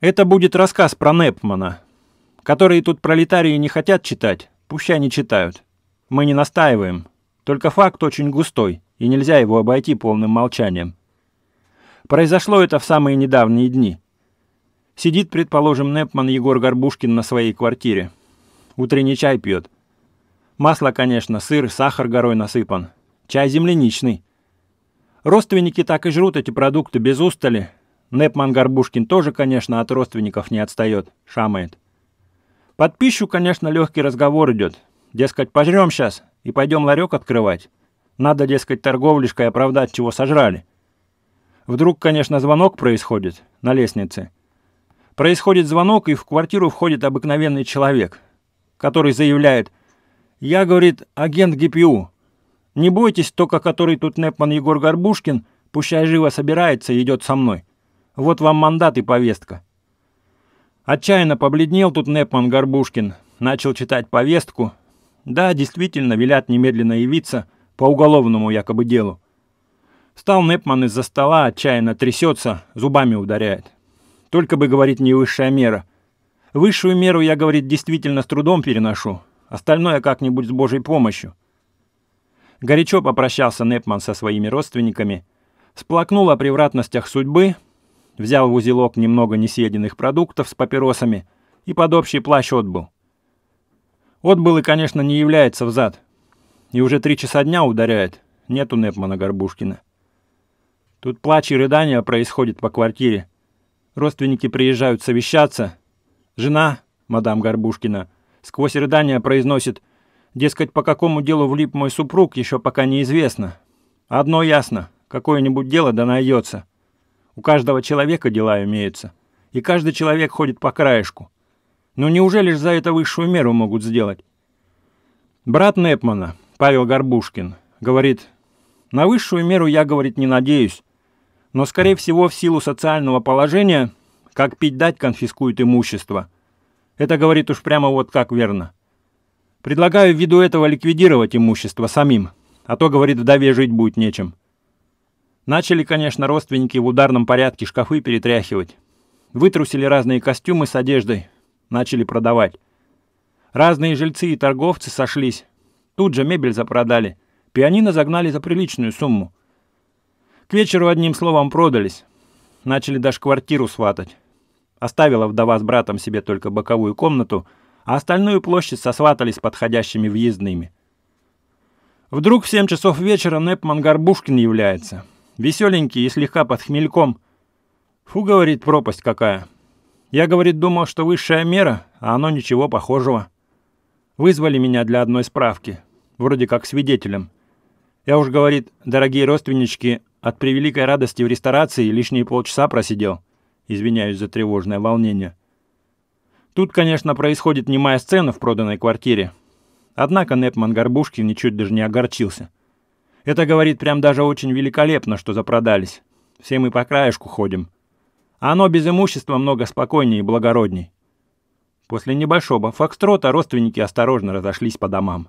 Это будет рассказ про Непмана, который тут пролетарии не хотят читать, пусть они читают. Мы не настаиваем, только факт очень густой, и нельзя его обойти полным молчанием. Произошло это в самые недавние дни. Сидит, предположим, Непман Егор Горбушкин на своей квартире. Утренний чай пьет. Масло, конечно, сыр, сахар горой насыпан. Чай земляничный. Родственники так и жрут эти продукты без устали, Непман Горбушкин тоже, конечно, от родственников не отстает, шамает. Под пищу, конечно, легкий разговор идет. Дескать, пожрем сейчас и пойдем ларек открывать. Надо, дескать, торговлишкой оправдать, чего сожрали. Вдруг, конечно, звонок происходит на лестнице. Происходит звонок, и в квартиру входит обыкновенный человек, который заявляет «Я, — говорит, — агент ГПУ. Не бойтесь, только который тут Непман Егор Горбушкин, пущай живо собирается и идет со мной. Вот вам мандат и повестка». Отчаянно побледнел тут Непман Горбушкин, начал читать повестку. Да, действительно, велят немедленно явиться по уголовному якобы делу. Стал Непман из-за стола, отчаянно трясется, зубами ударяет. Только бы, говорит, не высшая мера. Высшую меру я, говорит, действительно с трудом переношу. Остальное как-нибудь с Божьей помощью. Горячо попрощался Непман со своими родственниками, сплакнул о превратностях судьбы — взял в узелок немного несъеденных продуктов с папиросами и под общий плащ отбыл. Отбыл и, конечно, не является взад. И уже три часа дня ударяет. Нету Непмана Горбушкина. Тут плач и рыдания происходят по квартире. Родственники приезжают совещаться. Жена, мадам Горбушкина, сквозь рыдания произносит «Дескать, по какому делу влип мой супруг, еще пока неизвестно. Одно ясно, какое-нибудь дело да найдется». У каждого человека дела имеются. И каждый человек ходит по краешку. Но неужели же за это высшую меру могут сделать? Брат Непмана, Павел Горбушкин, говорит, «На высшую меру я, говорит, не надеюсь, но, скорее всего, в силу социального положения, как пить дать, конфискуют имущество. Это, говорит, уж прямо вот как верно. Предлагаю ввиду этого ликвидировать имущество самим, а то, говорит, вдове жить будет нечем. Начали, конечно, родственники в ударном порядке шкафы перетряхивать. Вытрусили разные костюмы с одеждой, начали продавать. Разные жильцы и торговцы сошлись. Тут же мебель запродали. Пианино загнали за приличную сумму. К вечеру одним словом продались. Начали даже квартиру сватать. Оставила вдова с братом себе только боковую комнату, а остальную площадь сосватали с подходящими въездными. Вдруг в 7 часов вечера Непман Горбушкин является — Веселенький и слегка под хмельком. Фу, говорит, пропасть какая. Я, говорит, думал, что высшая мера, а оно ничего похожего. Вызвали меня для одной справки, вроде как свидетелем. Я уж, говорит, дорогие родственнички, от превеликой радости в ресторации лишние полчаса просидел. Извиняюсь за тревожное волнение. Тут, конечно, происходит немая сцена в проданной квартире. Однако Непман Горбушкин ничуть даже не огорчился. Это, говорит, прям даже очень великолепно, что запродались. Все мы по краешку ходим. А оно без имущества много спокойнее и благородней. После небольшого фокстрота родственники осторожно разошлись по домам.